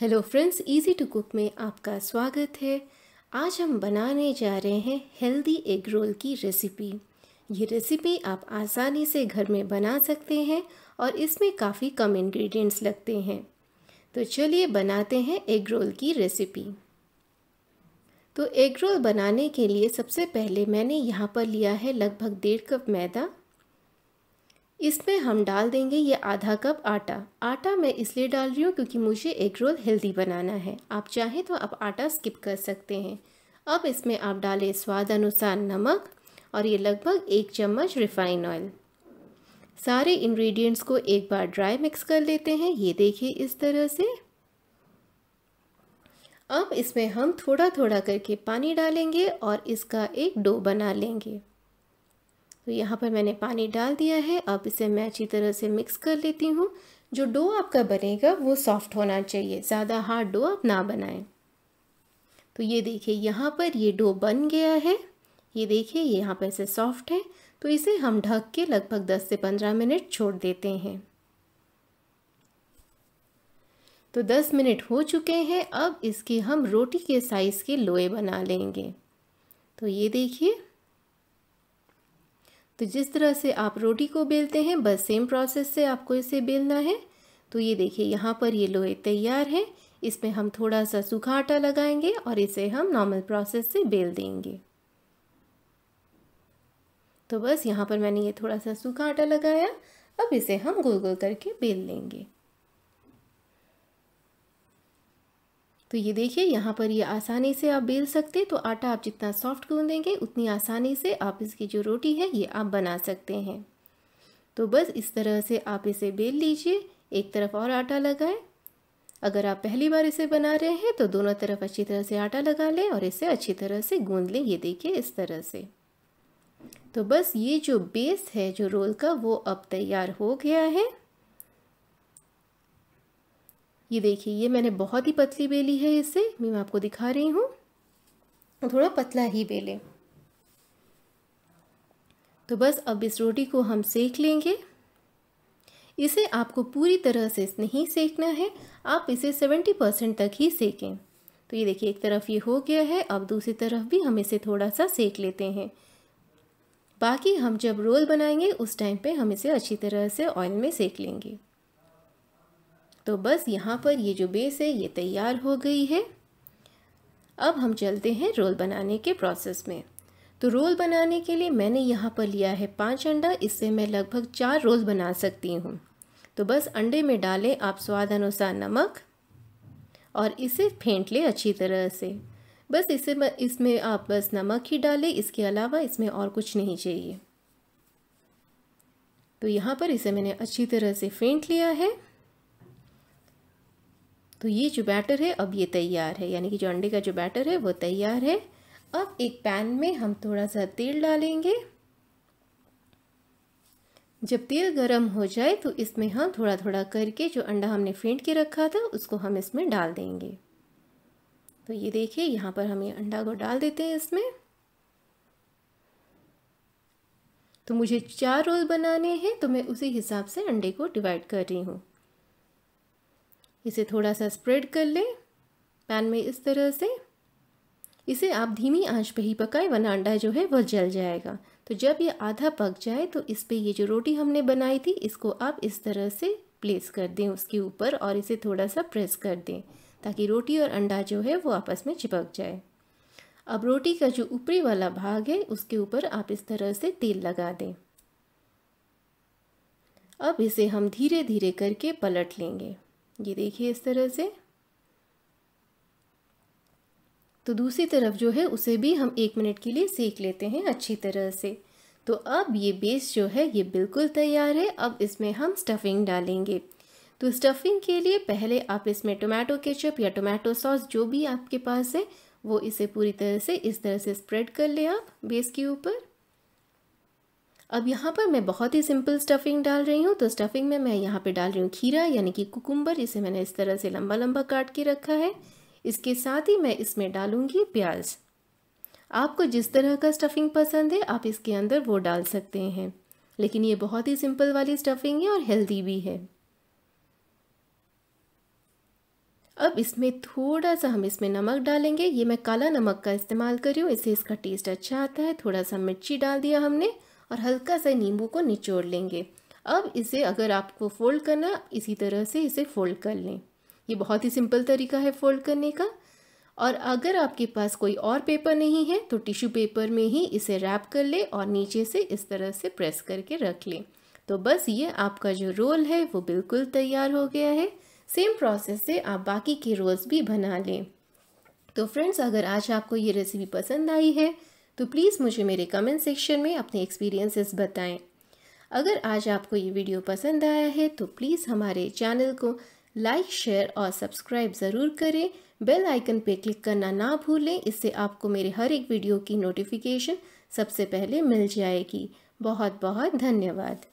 hello friends easy to cook में आपका स्वागत है आज हम बनाने जा रहे हैं हेल्दी एग रोल की रेसिपी ये रेसिपी आप आसानी से घर में बना सकते हैं और इसमें काफ़ी कम इंग्रेडिएंट्स लगते हैं तो चलिए बनाते हैं एग रोल की रेसिपी तो एग रोल बनाने के लिए सबसे पहले मैंने यहाँ पर लिया है लगभग डेढ़ कप मैदा इसमें हम डाल देंगे ये आधा कप आटा आटा मैं इसलिए डाल रही हूँ क्योंकि मुझे एग रोल हेल्दी बनाना है आप चाहें तो आप आटा स्किप कर सकते हैं अब इसमें आप डालें स्वाद अनुसार नमक और ये लगभग एक चम्मच रिफाइन ऑयल सारे इंग्रेडिएंट्स को एक बार ड्राई मिक्स कर लेते हैं ये देखिए इस तरह से अब इसमें हम थोड़ा थोड़ा करके पानी डालेंगे और इसका एक डो बना लेंगे तो यहाँ पर मैंने पानी डाल दिया है अब इसे मैं अच्छी तरह से मिक्स कर लेती हूँ जो डो आपका बनेगा वो सॉफ्ट होना चाहिए ज़्यादा हार्ड डो आप ना बनाएं तो ये देखिए यहाँ पर ये डो बन गया है ये देखिए यहाँ पर ऐसे सॉफ्ट है तो इसे हम ढक के लगभग 10 से 15 मिनट छोड़ देते हैं तो 10 मिनट हो चुके हैं अब इसकी हम रोटी के साइज़ के लोए बना लेंगे तो ये देखिए तो जिस तरह से आप रोटी को बेलते हैं बस सेम प्रोसेस से आपको इसे बेलना है तो ये देखिए यहाँ पर ये लोहे तैयार है इसमें हम थोड़ा सा सूखा आटा लगाएंगे और इसे हम नॉर्मल प्रोसेस से बेल देंगे तो बस यहाँ पर मैंने ये थोड़ा सा सूखा आटा लगाया अब इसे हम गोल गोल करके बेल लेंगे तो ये देखिए यहाँ पर ये आसानी से आप बेल सकते हैं तो आटा आप जितना सॉफ्ट गूंदेंगे उतनी आसानी से आप इसकी जो रोटी है ये आप बना सकते हैं तो बस इस तरह से आप इसे बेल लीजिए एक तरफ और आटा लगाएं अगर आप पहली बार इसे बना रहे हैं तो दोनों तरफ अच्छी तरह से आटा लगा लें और इसे अच्छी तरह से गूंद लें ये देखिए इस तरह से तो बस ये जो बेस है जो रोल का वो अब तैयार हो गया है ये देखिए ये मैंने बहुत ही पतली बेली है इसे मैं आपको दिखा रही हूँ थोड़ा पतला ही बेलें तो बस अब इस रोटी को हम सेक लेंगे इसे आपको पूरी तरह से नहीं सेकना है आप इसे सेवेंटी परसेंट तक ही सेकें तो ये देखिए एक तरफ ये हो गया है अब दूसरी तरफ भी हम इसे थोड़ा सा सेक लेते हैं बाकी हम जब रोल बनाएंगे उस टाइम पे हम इसे अच्छी तरह से ऑयल में सेक लेंगे तो बस यहाँ पर ये जो बेस है ये तैयार हो गई है अब हम चलते हैं रोल बनाने के प्रोसेस में तो रोल बनाने के लिए मैंने यहाँ पर लिया है पाँच अंडा इससे मैं लगभग चार रोल बना सकती हूँ तो बस अंडे में डालें आप स्वाद अनुसार नमक और इसे फेंट लें अच्छी तरह से बस इसे इसमें आप बस नमक ही डालें इसके अलावा इसमें और कुछ नहीं चाहिए तो यहाँ पर इसे मैंने अच्छी तरह से फेंट लिया है तो ये जो बैटर है अब ये तैयार है यानी कि जो अंडे का जो बैटर है वो तैयार है अब एक पैन में हम थोड़ा सा तेल डालेंगे जब तेल गरम हो जाए तो इसमें हम थोड़ा थोड़ा करके जो अंडा हमने फेंट के रखा था उसको हम इसमें डाल देंगे तो ये देखिए यहाँ पर हम ये अंडा को डाल देते हैं इसमें तो मुझे चार रोल बनाने हैं तो मैं उसी हिसाब से अंडे को डिवाइड कर रही हूँ इसे थोड़ा सा स्प्रेड कर लें पैन में इस तरह से इसे आप धीमी आंच पे ही पकाएं वरना अंडा जो है वह जल जाएगा तो जब ये आधा पक जाए तो इस पर ये जो रोटी हमने बनाई थी इसको आप इस तरह से प्लेस कर दें उसके ऊपर और इसे थोड़ा सा प्रेस कर दें ताकि रोटी और अंडा जो है वो आपस में चिपक जाए अब रोटी का जो ऊपरी वाला भाग है उसके ऊपर आप इस तरह से तेल लगा दें अब इसे हम धीरे धीरे करके पलट लेंगे ये देखिए इस तरह से तो दूसरी तरफ जो है उसे भी हम एक मिनट के लिए सेक लेते हैं अच्छी तरह से तो अब ये बेस जो है ये बिल्कुल तैयार है अब इसमें हम स्टफिंग डालेंगे तो स्टफिंग के लिए पहले आप इसमें टोमेटो केचप या टोमेटो सॉस जो भी आपके पास है वो इसे पूरी तरह से इस तरह से स्प्रेड कर लें आप बेस के ऊपर अब यहाँ पर मैं बहुत ही सिंपल स्टफिंग डाल रही हूँ तो स्टफिंग में मैं यहाँ पे डाल रही हूँ खीरा यानी कि कुकुम्बर इसे मैंने इस तरह से लंबा लंबा काट के रखा है इसके साथ ही मैं इसमें डालूँगी प्याज आपको जिस तरह का स्टफिंग पसंद है आप इसके अंदर वो डाल सकते हैं लेकिन ये बहुत ही सिंपल वाली स्टफिंग है और हेल्दी भी है अब इसमें थोड़ा सा हम इसमें नमक डालेंगे ये मैं काला नमक का इस्तेमाल कर रही हूँ इससे इसका टेस्ट अच्छा आता है थोड़ा सा मिर्ची डाल दिया हमने और हल्का सा नींबू को निचोड़ लेंगे अब इसे अगर आपको फोल्ड करना इसी तरह से इसे फोल्ड कर लें ये बहुत ही सिंपल तरीका है फोल्ड करने का और अगर आपके पास कोई और पेपर नहीं है तो टिश्यू पेपर में ही इसे रैप कर ले और नीचे से इस तरह से प्रेस करके रख लें तो बस ये आपका जो रोल है वो बिल्कुल तैयार हो गया है सेम प्रोसेस से आप बाकी के रोल्स भी बना लें तो फ्रेंड्स अगर आज आपको ये रेसिपी पसंद आई है तो प्लीज़ मुझे मेरे कमेंट सेक्शन में अपने एक्सपीरियंसेस बताएं अगर आज आपको ये वीडियो पसंद आया है तो प्लीज़ हमारे चैनल को लाइक शेयर और सब्सक्राइब ज़रूर करें बेल आइकन पर क्लिक करना ना भूलें इससे आपको मेरे हर एक वीडियो की नोटिफिकेशन सबसे पहले मिल जाएगी बहुत बहुत धन्यवाद